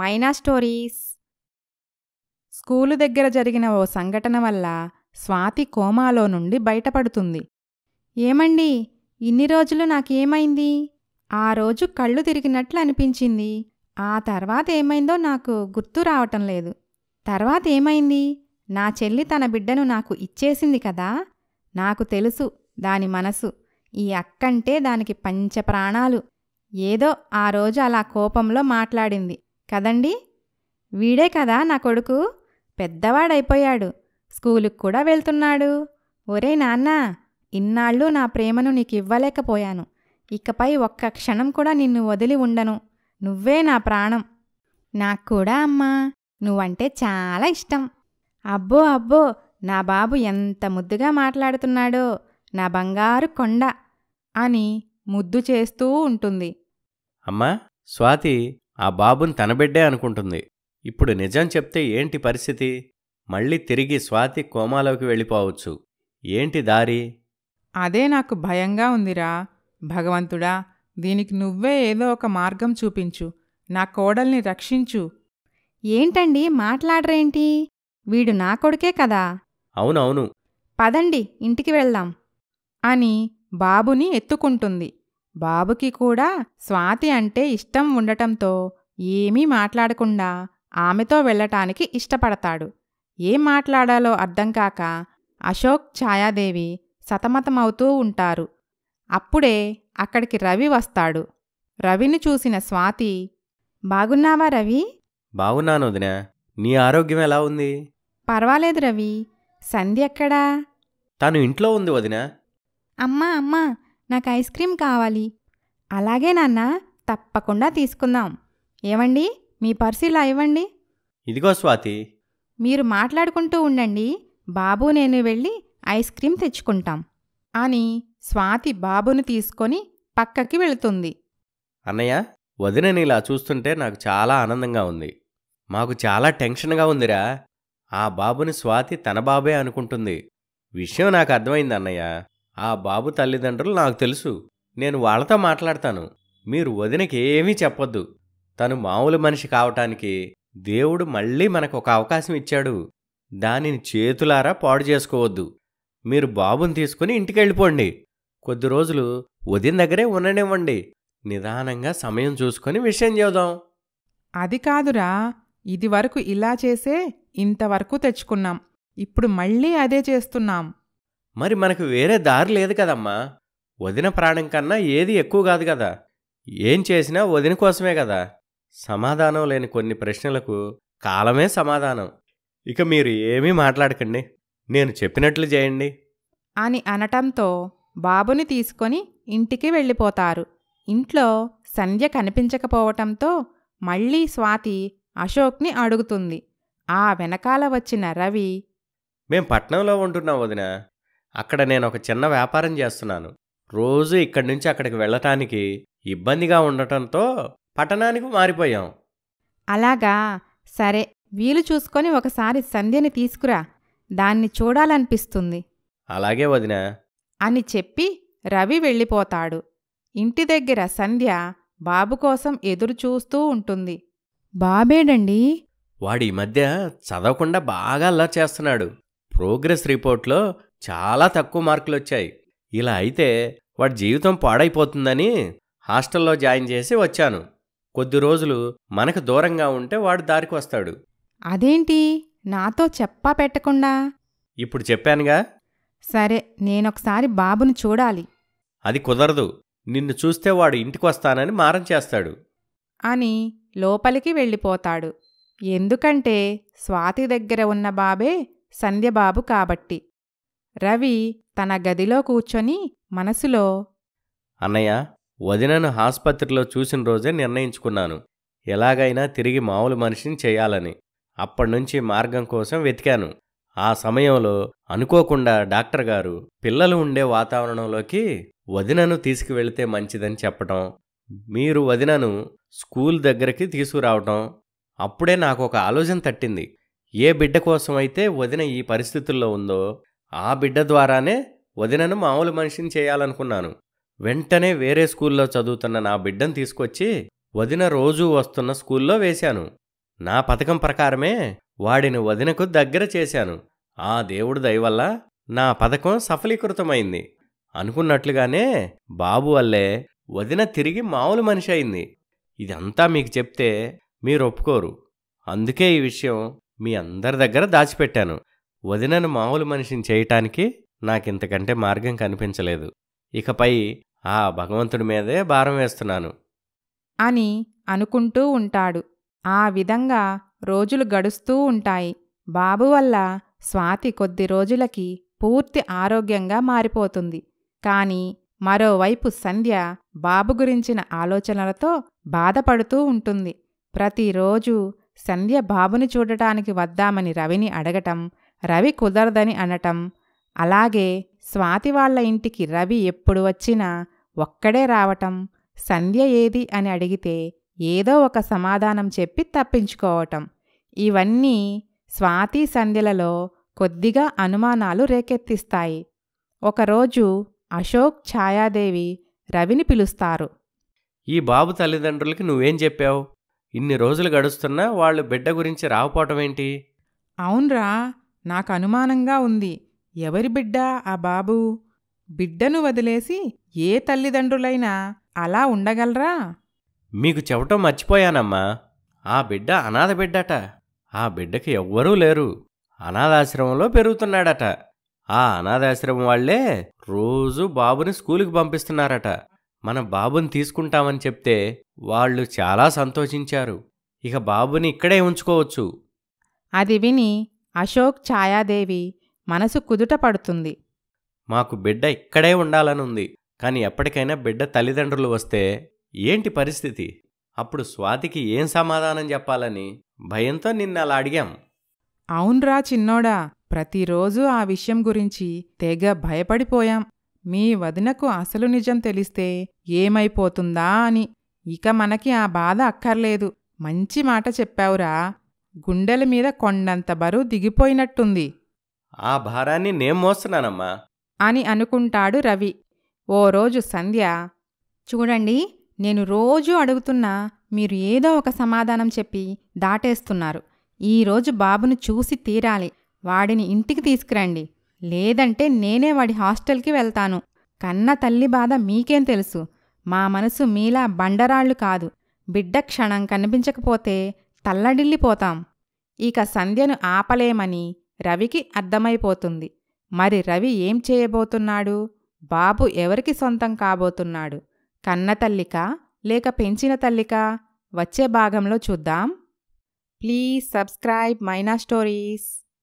మైనా stories school దగ్గర జరిగిన ఓ సంఘటన వల్ల స్వాతి కోమాలో నుండి బయటపడుతుంది ఏమండి ఇన్ని రోజులు నాకేమైంది ఆ రోజు కళ్ళు తిరిగినట్లు అనిపించింది ఆ తర్వాత ఏమైందో నాకు గుర్తు రావటం లేదు తర్వాత ఏమైంది నా చెల్లి తన బిడ్డను నాకు ఇచ్చేసింది కదా నాకు తెలుసు దాని మనసు ఈ అక్కంటే దానికి పంచప్రాణాలు ఏదో ఆ రోజు అలా కోపంలో మాట్లాడింది కదండి వీడే కదా నా కొడుకు పెద్దవాడైపోయాడు స్కూలుకు కూడా వెళ్తున్నాడు ఒరే నాన్న ఇన్నాళ్ళు నా ప్రేమను నీకు ఇవ్వలేకపోయాను ఇకపై ఒక్క క్షణం కూడా నిన్ను వదిలి ఉండను నువ్వే నా ప్రాణం నాకు కూడా అమ్మా నువ్వంటే చాలా ఇష్టం అబ్బో అబ్బో నా బాబు ఎంత ముద్దుగా మాట్లాడుతున్నాడో నా బంగారు కొండ అని ముద్దు చేస్తూ ఉంటుంది అమ్మా స్వాతి ఆ బాబుని తనబిడ్డే అనుకుంటుంది ఇప్పుడు నిజం చెప్తే ఏంటి పరిస్థితి మళ్ళీ తిరిగి స్వాతి కోమాలోకి వెళ్ళిపోవచ్చు ఏంటి దారి అదే నాకు భయంగా ఉందిరా భగవంతుడా దీనికి నువ్వే ఏదో ఒక మార్గం చూపించు నా కోడల్ని రక్షించు ఏంటండి మాట్లాడరేంటి వీడు నా కొడుకే కదా అవునవును పదండి ఇంటికి వెళ్దాం అని బాబుని ఎత్తుకుంటుంది బాబుకి కూడా స్వాతి అంటే ఇష్టం ఉండటంతో ఏమీ మాట్లాడకుండా ఆమెతో వెళ్ళటానికి ఇష్టపడతాడు ఏం మాట్లాడాలో అర్థం కాక అశోక్ ఛాయాదేవి సతమతమవుతూ ఉంటారు అప్పుడే అక్కడికి రవి వస్తాడు రవిని చూసిన స్వాతి బాగున్నావా రవి బాగున్నాను వదినా నీ ఆరోగ్యం ఎలా ఉంది పర్వాలేదు రవి సంధ్య ఎక్కడా తను ఇంట్లో ఉంది వదినా అమ్మా అమ్మా నాకు ఐస్ క్రీమ్ కావాలి అలాగే నాన్న తప్పకుండా తీసుకుందాం ఏమండి మీ పర్సు ఇలా ఇవ్వండి ఇదిగో స్వాతి మీరు మాట్లాడుకుంటూ ఉండండి బాబు నేను వెళ్ళి ఐస్ క్రీమ్ తెచ్చుకుంటాం అని స్వాతి బాబును తీసుకొని పక్కకి వెళుతుంది అన్నయ్య వదినని ఇలా చూస్తుంటే నాకు చాలా ఆనందంగా ఉంది మాకు చాలా టెన్షన్గా ఉందిరా ఆ బాబుని స్వాతి తన బాబే అనుకుంటుంది విషయం నాకు అర్థమైంది అన్నయ్య ఆ బాబు తల్లిదండ్రులు నాకు తెలుసు నేను వాళ్ళతో మాట్లాడతాను మీరు వదినకి ఏమీ చెప్పొద్దు తను మామూలు మనిషి కావటానికి దేవుడు మళ్ళీ మనకు ఒక అవకాశం ఇచ్చాడు దానిని చేతులారా పాడు చేసుకోవద్దు మీరు బాబుని తీసుకుని ఇంటికెళ్ళిపోండి కొద్ది రోజులు వదిన దగ్గరే ఉండనివ్వండి నిదానంగా సమయం చూసుకొని విషయం చేద్దాం అది కాదురా ఇదివరకు ఇలా చేసే ఇంతవరకు తెచ్చుకున్నాం ఇప్పుడు మళ్ళీ అదే చేస్తున్నాం మరి మనకు వేరే దారి లేదు కదమ్మా వదిన ప్రాణం కన్నా ఏది ఎక్కువ కాదు కదా ఏం చేసినా వదిన కోసమే కదా సమాధానం లేని కొన్ని ప్రశ్నలకు కాలమే సమాధానం ఇక మీరు ఏమీ మాట్లాడకండి నేను చెప్పినట్లు చేయండి అని అనటంతో బాబుని తీసుకొని ఇంటికి వెళ్ళిపోతారు ఇంట్లో సంధ్య కనిపించకపోవటంతో మళ్ళీ స్వాతి అశోక్ని అడుగుతుంది ఆ వెనకాల వచ్చిన రవి మేం పట్నంలో ఉంటున్నాం వదినా అక్కడ నేను ఒక చిన్న వ్యాపారం చేస్తున్నాను రోజు ఇక్కడి నుంచి అక్కడికి వెళ్ళటానికి ఇబ్బందిగా ఉండటంతో పట్టణానికి మారిపోయాం అలాగా సరే వీలు చూసుకొని ఒకసారి సంధ్యని తీసుకురా దాన్ని చూడాలనిపిస్తుంది అలాగే వదినా అని చెప్పి రవి వెళ్ళిపోతాడు ఇంటి దగ్గర సంధ్య బాబు కోసం ఎదురుచూస్తూ ఉంటుంది బాబేడండి వాడి మధ్య చదవకుండా బాగా అల్లా చేస్తున్నాడు ప్రోగ్రెస్ రిపోర్ట్లో చాలా తక్కువ మార్కులు వచ్చాయి ఇలా అయితే వాడి జీవితం పాడైపోతుందని హాస్టల్లో జాయిన్ చేసి వచ్చాను కొద్ది రోజులు మనకు దూరంగా ఉంటే వాడు దారికి వస్తాడు అదేంటి నాతో చెప్పా పెట్టకుండా ఇప్పుడు చెప్పానుగా సరే నేనొకసారి బాబును చూడాలి అది కుదరదు నిన్ను చూస్తే వాడు వస్తానని మారం చేస్తాడు అని లోపలికి వెళ్ళిపోతాడు ఎందుకంటే స్వాతి దగ్గర ఉన్న బాబే సంధ్యబాబు కాబట్టి రవి తన గదిలో కూర్చొని మనసులో అన్నయ్య వదినను ఆసుపత్రిలో చూసిన రోజే నిర్ణయించుకున్నాను ఎలాగైనా తిరిగి మామూలు మనిషిని చేయాలని అప్పటినుంచి మార్గం కోసం వెతికాను ఆ సమయంలో అనుకోకుండా డాక్టర్ గారు పిల్లలు ఉండే వాతావరణంలోకి వదినను తీసుకువెళితే మంచిదని చెప్పటం మీరు వదినను స్కూల్ దగ్గరికి తీసుకురావటం అప్పుడే నాకు ఒక ఆలోచన తట్టింది ఏ బిడ్డ కోసమైతే వదిన ఈ పరిస్థితుల్లో ఉందో ఆ బిడ్డ ద్వారానే వదినను మామూలు మనిషిని చేయాలనుకున్నాను వెంటనే వేరే స్కూల్లో చదువుతున్న నా బిడ్డను తీసుకొచ్చి వదిన రోజూ వస్తున్న స్కూల్లో వేశాను నా పథకం ప్రకారమే వాడిని వదినకు దగ్గర చేశాను ఆ దేవుడు దయవల్ల నా పథకం సఫలీకృతమైంది అనుకున్నట్లుగానే బాబు వల్లే వదిన తిరిగి మామూలు మనిషి అయింది ఇదంతా మీకు చెప్తే మీరు ఒప్పుకోరు అందుకే ఈ విషయం మీ అందరి దగ్గర దాచిపెట్టాను వదినను మామూలు మనిషిని చేయటానికి నాకింతకంటే మార్గం కనిపించలేదు ఇకపై ఆ భగవంతుడి మీదే భారం వేస్తున్నాను అని అనుకుంటూ ఉంటాడు ఆ విధంగా రోజులు గడుస్తూ ఉంటాయి బాబు వల్ల స్వాతి కొద్ది రోజులకి పూర్తి ఆరోగ్యంగా మారిపోతుంది కానీ మరోవైపు సంధ్య బాబు గురించిన ఆలోచనలతో బాధపడుతూ ఉంటుంది ప్రతిరోజు సంధ్య బాబుని చూడటానికి వద్దామని రవిని అడగటం రవి కుదరదని అనటం అలాగే స్వాతి వాళ్ళ ఇంటికి రవి ఎప్పుడు వచ్చినా ఒక్కడే రావటం సంధ్య ఏది అని అడిగితే ఏదో ఒక సమాధానం చెప్పి తప్పించుకోవటం ఇవన్నీ స్వాతి సంధ్యలలో కొద్దిగా అనుమానాలు రేకెత్తిస్తాయి ఒకరోజు అశోక్ ఛాయాదేవి రవిని పిలుస్తారు ఈ బాబు తల్లిదండ్రులకి నువ్వేం చెప్పావు ఇన్ని రోజులు గడుస్తున్నా వాళ్ళు బిడ్డ గురించి రావపోవటమేంటి అవునరా నాకు అనుమానంగా ఉంది ఎవరి బిడ్డ ఆ బాబు బిడ్డను వదిలేసి ఏ తల్లిదండ్రులైనా అలా ఉండగలరా మీకు చెప్పటం మర్చిపోయానమ్మా ఆ బిడ్డ అనాథ బిడ్డట ఆ బిడ్డకి ఎవ్వరూ లేరు అనాథాశ్రమంలో పెరుగుతున్నాడట ఆ అనాథాశ్రమం వాళ్లే రోజూ బాబుని స్కూలుకి పంపిస్తున్నారట మన బాబుని తీసుకుంటామని చెప్తే వాళ్ళు చాలా సంతోషించారు ఇక బాబుని ఇక్కడే ఉంచుకోవచ్చు అది విని అశోక్ ఛాయాదేవి మనసు కుదుట పడుతుంది మాకు బిడ్డ ఇక్కడే ఉండాలనుంది కానీ ఎప్పటికైనా బిడ్డ తల్లిదండ్రులు వస్తే ఏంటి పరిస్థితి అప్పుడు స్వాతికి ఏం సమాధానం చెప్పాలని భయంతో నిన్న అలా అడిగాం అవునరా చిన్నోడా ప్రతిరోజూ ఆ విషయం గురించి తెగ భయపడిపోయాం మీ వదినకు అసలు నిజం తెలిస్తే ఏమైపోతుందా అని ఇక మనకి ఆ బాధ అక్కర్లేదు మంచి మాట చెప్పావురా గుండెల మీద కొండంత బరువు దిగిపోయినట్టుంది ఆ భారాన్ని నేను మోస్తున్నానమ్మా అని అనుకుంటాడు రవి ఓ రోజు సంధ్య చూడండి నేను రోజూ అడుగుతున్నా మీరు ఏదో ఒక సమాధానం చెప్పి దాటేస్తున్నారు ఈరోజు బాబును చూసి తీరాలి వాడిని ఇంటికి తీసుకురండి లేదంటే నేనే వాడి హాస్టల్కి వెళ్తాను కన్న తల్లి బాధ మీకేం తెలుసు మా మనసు మీలా బండరాళ్ళు కాదు బిడ్డ క్షణం కనిపించకపోతే తల్లడిల్లిపోతాం ఇక సంధ్యను ఆపలేమని రవికి అర్థమైపోతుంది మరి రవి ఏం చేయబోతున్నాడు బాబు ఎవరికి సొంతం కాబోతున్నాడు కన్న తల్లికా లేక పెంచిన తల్లికా వచ్చే భాగంలో చూద్దాం ప్లీజ్ సబ్స్క్రైబ్ మైనా స్టోరీస్